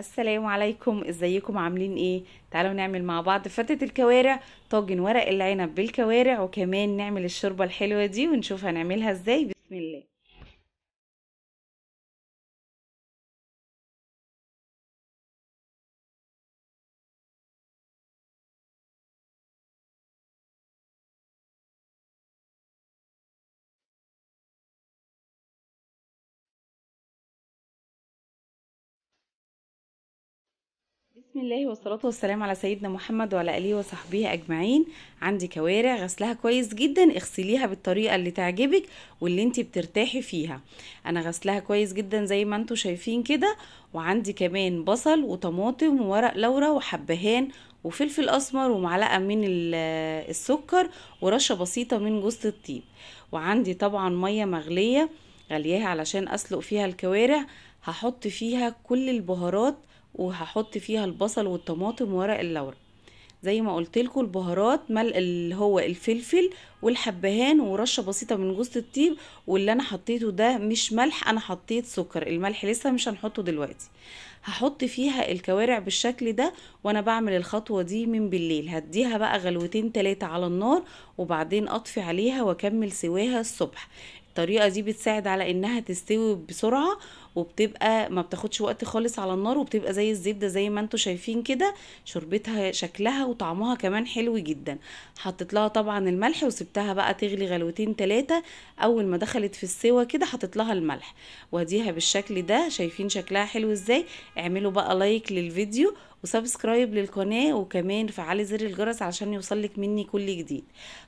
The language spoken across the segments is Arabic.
السلام عليكم ازيكم عاملين ايه تعالوا نعمل مع بعض فتة الكوارع طاجن ورق العنب بالكوارع وكمان نعمل الشوربة الحلوة دي ونشوف هنعملها ازاي بسم الله والصلاة والسلام على سيدنا محمد وعلى آله وصحبه أجمعين عندي كوارع غسلها كويس جدا اغسليها بالطريقة اللي تعجبك واللي انت بترتاحي فيها أنا غسلها كويس جدا زي ما انتوا شايفين كده وعندي كمان بصل وطماطم وورق لورا وحبهان وفلفل أسمر ومعلقة من السكر ورشة بسيطة من جوزة الطيب وعندي طبعا مية مغلية غلياها علشان أسلق فيها الكوارع هحط فيها كل البهارات وهحط فيها البصل والطماطم ورق اللورة زي ما قلت لكم البهارات ملء اللي هو الفلفل والحبهان ورشه بسيطه من جوز الطيب واللي انا حطيته ده مش ملح انا حطيت سكر الملح لسه مش هنحطه دلوقتي هحط فيها الكوارع بالشكل ده وانا بعمل الخطوة دي من بالليل هديها بقى غلوتين تلاتة على النار وبعدين اطفي عليها واكمل سواها الصبح الطريقه دي بتساعد على انها تستوي بسرعه وبتبقى ما بتاخدش وقت خالص على النار وبتبقى زي الزبده زي ما انتم شايفين كده شربتها شكلها وطعمها كمان حلو جدا حطيت لها طبعا الملح وسبتها بقى تغلي غلوتين تلاتة اول ما دخلت في السوا كده حطيت لها الملح واديها بالشكل ده شايفين شكلها حلو ازاي اعملوا بقى لايك للفيديو وسبسكرايب للقناة وكمان فعلي زر الجرس علشان يوصلك مني كل جديد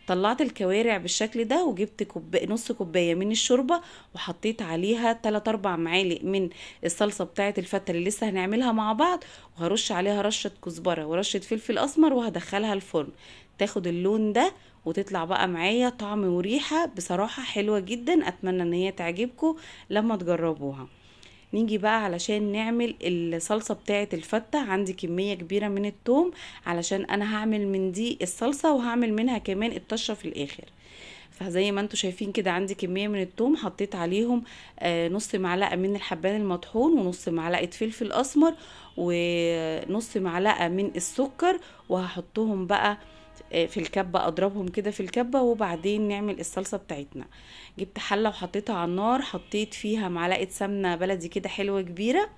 طلعت الكوارع بالشكل ده وجبت كوب... نص كوباية من الشوربة وحطيت عليها 3 4 معالق من الصلصة بتاعة الفتة اللي لسه هنعملها مع بعض وهرش عليها رشة كزبرة ورشة فلفل اسمر وهدخلها الفرن تاخد اللون ده وتطلع بقى معايا طعم وريحة بصراحة حلوة جدا اتمنى ان هي تعجبكم لما تجربوها نيجي بقى علشان نعمل الصلصة بتاعة الفتة عندي كمية كبيرة من التوم علشان انا هعمل من دي الصلصة وهعمل منها كمان الطشة في الاخر فزي ما انتم شايفين كده عندي كميه من التوم حطيت عليهم آه، نص معلقه من الحبان المطحون ونص معلقه فلفل اسمر ونص معلقه من السكر وهحطهم بقى آه، في الكبة اضربهم كده في الكبة وبعدين نعمل الصلصة بتاعتنا جبت حلة وحطيتها على النار حطيت فيها معلقة سمنة بلدي كده حلوة كبيرة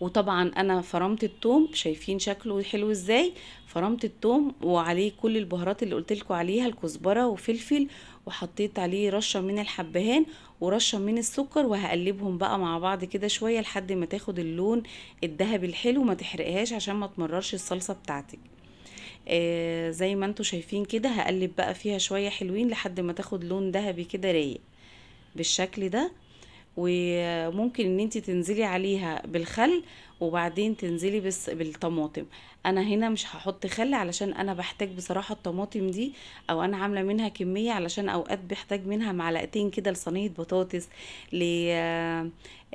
وطبعا انا فرمت التوم شايفين شكله حلو ازاي فرمت التوم وعليه كل البهارات اللي قلت لكم عليها الكزبره وفلفل وحطيت عليه رشه من الحبهان ورشه من السكر وهقلبهم بقى مع بعض كده شويه لحد ما تاخد اللون الذهبي الحلو ما تحرقهاش عشان ما تمررش الصلصه بتاعتك آه زي ما انتوا شايفين كده هقلب بقى فيها شوية حلوين لحد ما تاخد لون ذهبي كده رايق بالشكل ده وممكن ان انت تنزلي عليها بالخل وبعدين تنزلي بس بالطماطم انا هنا مش هحط خل علشان انا بحتاج بصراحه الطماطم دي او انا عامله منها كميه علشان اوقات بحتاج منها معلقتين كده لصينيه بطاطس ل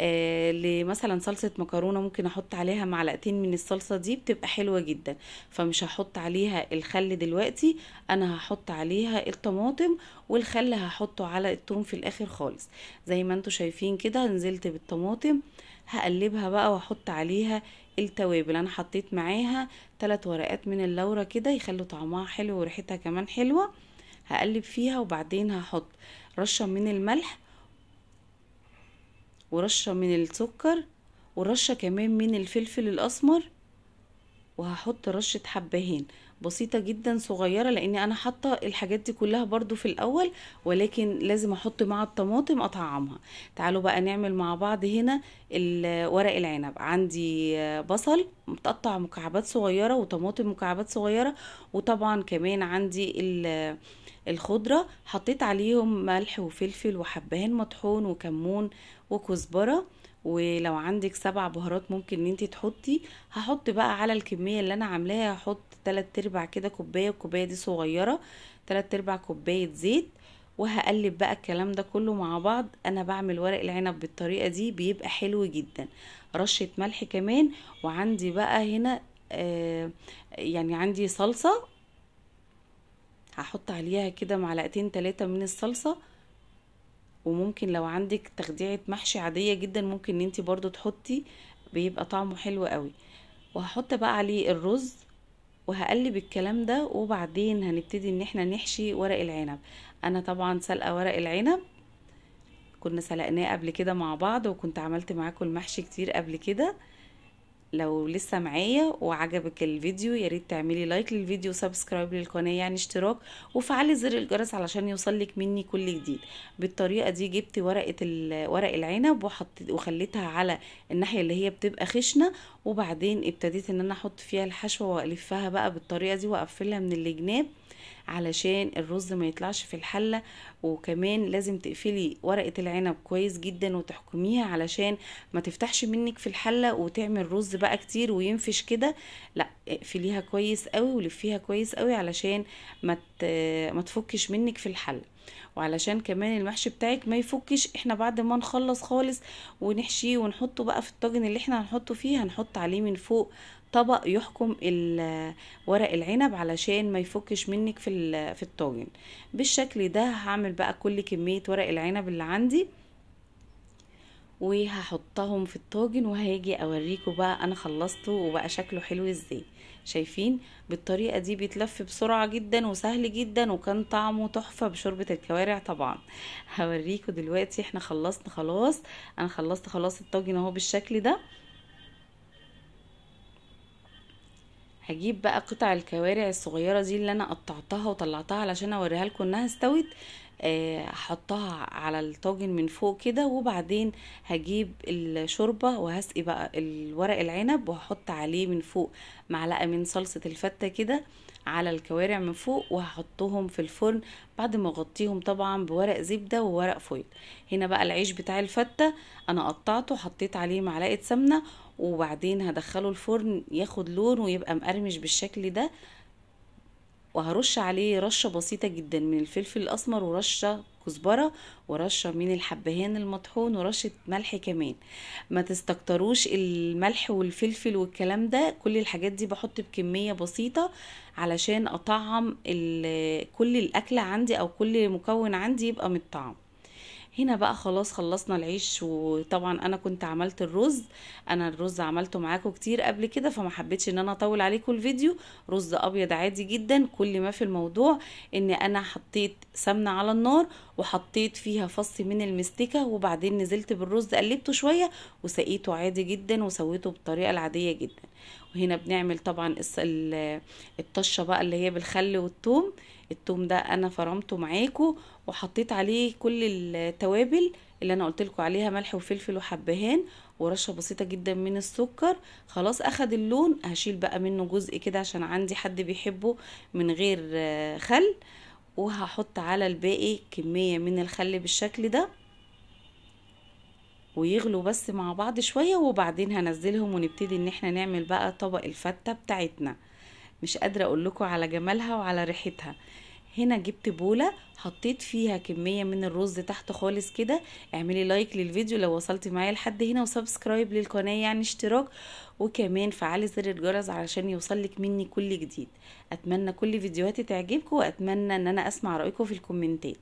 آه، لمثلا صلصه مكرونه ممكن احط عليها معلقتين من الصلصه دي بتبقى حلوه جدا فمش هحط عليها الخل دلوقتي انا هحط عليها الطماطم والخل هحطه على التوم في الاخر خالص زي ما انتم شايفين كده نزلت بالطماطم هقلبها بقى واحط عليها التوابل انا حطيت معاها ثلاث ورقات من اللورة كده يخلوا طعمها حلو وريحتها كمان حلوة هقلب فيها وبعدين هحط رشة من الملح ورشة من السكر ورشة كمان من الفلفل الاسمر وهحط رشة حبهين بسيطة جدا صغيرة لان انا حاطة الحاجات دي كلها برضو في الاول ولكن لازم احط مع الطماطم اطعمها تعالوا بقى نعمل مع بعض هنا ورق العنب عندي بصل متقطع مكعبات صغيرة وطماطم مكعبات صغيرة وطبعا كمان عندي الخضرة حطيت عليهم ملح وفلفل وحبهان مطحون وكمون وكزبرة ولو عندك سبع بهارات ممكن ان انت تحطي هحط بقى على الكميه اللي انا عاملاها هحط تلات ارباع كده كوبايه الكوبايه دي صغيره تلات ارباع كوبايه زيت وهقلب بقى الكلام ده كله مع بعض انا بعمل ورق العنب بالطريقه دي بيبقى حلو جدا رشه ملح كمان وعندي بقى هنا آه يعني عندي صلصه هحط عليها كده معلقتين تلاتة من الصلصه وممكن لو عندك تخديعة محشي عادية جدا ممكن ان انت برضو تحطي بيبقى طعمه حلو قوي وهحط بقى عليه الرز وهقلب الكلام ده وبعدين هنبتدي ان احنا نحشي ورق العنب انا طبعا سلقه ورق العنب كنا سلقناه قبل كده مع بعض وكنت عملت معاكم المحشي كتير قبل كده لو لسه معايا وعجبك الفيديو يا ريت تعملي لايك للفيديو وسبسكرايب للقناه يعني اشتراك وفعلي زر الجرس علشان يوصلك مني كل جديد بالطريقه دي جبت ورقه ورق العنب وحطيت وخليتها على الناحيه اللي هي بتبقى خشنه وبعدين ابتديت ان انا احط فيها الحشوه والفها بقى بالطريقه دي واقفلها من الجناب علشان الرز ما يطلعش في الحله وكمان لازم تقفلي ورقه العنب كويس جدا وتحكميها علشان ما تفتحش منك في الحله وتعمل رز بقى كتير وينفش كده لا اقفليها كويس قوي ولفيها كويس قوي علشان ما ما تفكش منك في الحله وعلشان كمان المحشي بتاعك ما يفكش احنا بعد ما نخلص خالص ونحشيه ونحطه بقى في الطاجن اللي احنا هنحطه فيه هنحط عليه من فوق طبق يحكم ورق العنب علشان ما يفكش منك في في الطاجن بالشكل ده هعمل بقى كل كميه ورق العنب اللي عندي وهحطهم في الطاجن وهاجي اوريكم بقى انا خلصته وبقى شكله حلو ازاي شايفين بالطريقه دي بيتلف بسرعه جدا وسهل جدا وكان طعمه تحفه بشوربه الكوارع طبعا هوريكم دلوقتي احنا خلصنا خلاص انا خلصت خلاص الطاجن اهو بالشكل ده هجيب بقى قطع الكوارع الصغيرة دي اللي انا قطعتها وطلعتها علشان اوريها لكم انها استوت آه، هحطها على الطاجن من فوق كده وبعدين هجيب الشوربة وهسقي بقى الورق العنب وهحط عليه من فوق معلقة من صلصة الفتة كده على الكوارع من فوق وهحطهم في الفرن بعد ما اغطيهم طبعا بورق زبدة وورق فويل هنا بقى العيش بتاع الفتة انا قطعته حطيت عليه معلقة سمنة وبعدين هدخله الفرن ياخد لون ويبقى مقرمش بالشكل ده وهرش عليه رشة بسيطة جدا من الفلفل الأسمر ورشة كزبرة ورشة من الحبهان المطحون ورشة ملح كمان ما تستكتروش الملح والفلفل والكلام ده كل الحاجات دي بحط بكمية بسيطة علشان أطعم كل الأكلة عندي أو كل مكون عندي يبقى متطعم هنا بقى خلاص خلصنا العيش وطبعا انا كنت عملت الرز انا الرز عملته معاكم كتير قبل كده فما حبيتش ان انا اطول عليكم الفيديو رز ابيض عادي جدا كل ما في الموضوع ان انا حطيت سمنه على النار وحطيت فيها فص من المستكه وبعدين نزلت بالرز قلبته شويه وسقيته عادي جدا وسويته بالطريقه العاديه جدا وهنا بنعمل طبعا الطشه بقى اللي هي بالخل والثوم التوم ده انا فرمته معاكم وحطيت عليه كل التوابل اللي انا قلت لكم عليها ملح وفلفل وحبهان ورشه بسيطه جدا من السكر خلاص اخد اللون هشيل بقى منه جزء كده عشان عندي حد بيحبه من غير آه، خل وهحط على الباقي كميه من الخل بالشكل ده ويغلوا بس مع بعض شويه وبعدين هنزلهم ونبتدي ان احنا نعمل بقى طبق الفته بتاعتنا مش قادرة اقول لكم على جمالها وعلى ريحتها هنا جبت بولة حطيت فيها كمية من الرز تحت خالص كده اعملي لايك للفيديو لو وصلت معايا لحد هنا وسبسكرايب للقناة يعني اشتراك وكمان فعلي زر الجرس علشان يوصلك مني كل جديد اتمنى كل فيديوهاتي تعجبكم واتمنى ان انا اسمع رأيكم في الكومنتات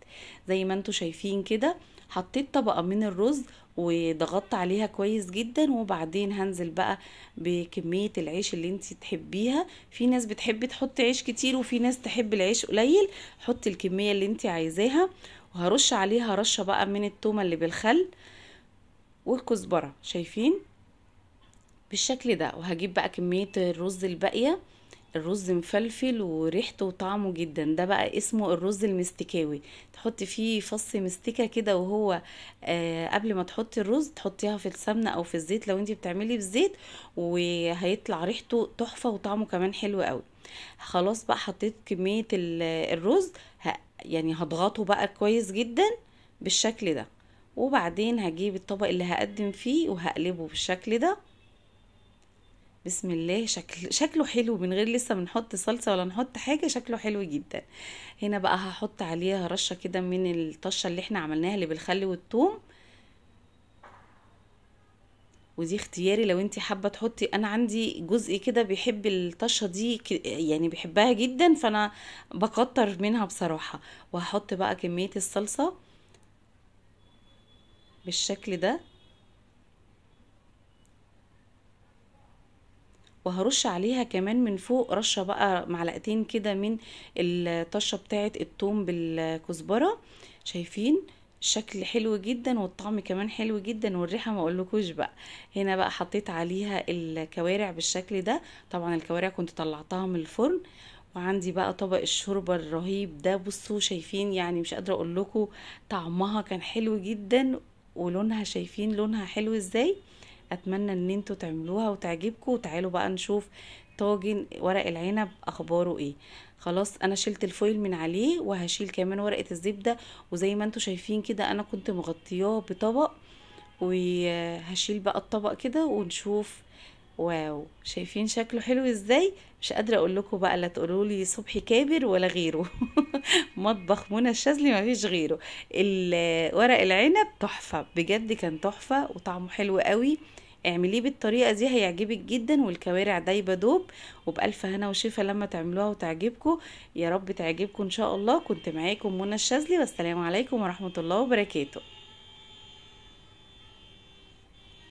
زي ما انتم شايفين كده حطيت طبقة من الرز وضغطت عليها كويس جدا وبعدين هنزل بقى بكمية العيش اللي انت تحبيها في ناس بتحب تحط عيش كتير وفي ناس تحب العيش قليل حطي الكمية اللي انت عايزاها وهرش عليها رشة بقى من التومة اللي بالخل والكزبرة شايفين بالشكل ده وهجيب بقى كمية الرز الباقية الرز مفلفل وريحته وطعمه جدا ده بقى اسمه الرز المستكاوي تحطي فيه فص مستكه كده وهو آه قبل ما تحطي الرز تحطيها في السمنه او في الزيت لو انت بتعملي بالزيت وهيطلع ريحته تحفه وطعمه كمان حلو قوي خلاص بقى حطيت كميه الرز يعني هضغطه بقى كويس جدا بالشكل ده وبعدين هجيب الطبق اللي هقدم فيه وهقلبه بالشكل ده بسم الله شكل شكله حلو من غير لسه بنحط صلصه ولا نحط حاجه شكله حلو جدا هنا بقى هحط عليها رشه كده من الطشه اللي احنا عملناها اللي بالخل والثوم ودي اختياري لو انت حابه تحطي انا عندي جزء كده بيحب الطشه دي يعني بيحبها جدا فانا بكتر منها بصراحه وهحط بقى كميه الصلصه بالشكل ده وهرش عليها كمان من فوق رشه بقى معلقتين كده من الطشه بتاعه التوم بالكزبره شايفين شكل حلو جدا والطعم كمان حلو جدا والريحه ما اقولكوش بقى هنا بقى حطيت عليها الكوارع بالشكل ده طبعا الكوارع كنت طلعتها من الفرن وعندي بقى طبق الشوربه الرهيب ده بصوا شايفين يعني مش قادره اقولكو طعمها كان حلو جدا ولونها شايفين لونها حلو ازاي اتمنى ان انتوا تعملوها وتعجبكم وتعالوا بقى نشوف طاجن ورق العنب اخباره ايه خلاص انا شلت الفويل من عليه وهشيل كمان ورقه الزبده وزي ما انتوا شايفين كده انا كنت مغطياه بطبق وهشيل بقى الطبق كده ونشوف واو شايفين شكله حلو ازاي مش قادره اقول لكم بقى لا تقولوا لي صبحي كابر ولا غيره مطبخ منى الشاذلي ما فيش غيره ورق العنب تحفه بجد كان تحفه وطعمه حلو قوي اعمليه بالطريقه دي هيعجبك جدا والكوارع دايبه دوب وبالف هنا وشفا لما تعملوها وتعجبكم يا رب تعجبكم ان شاء الله كنت معاكم منى الشاذلي والسلام عليكم ورحمه الله وبركاته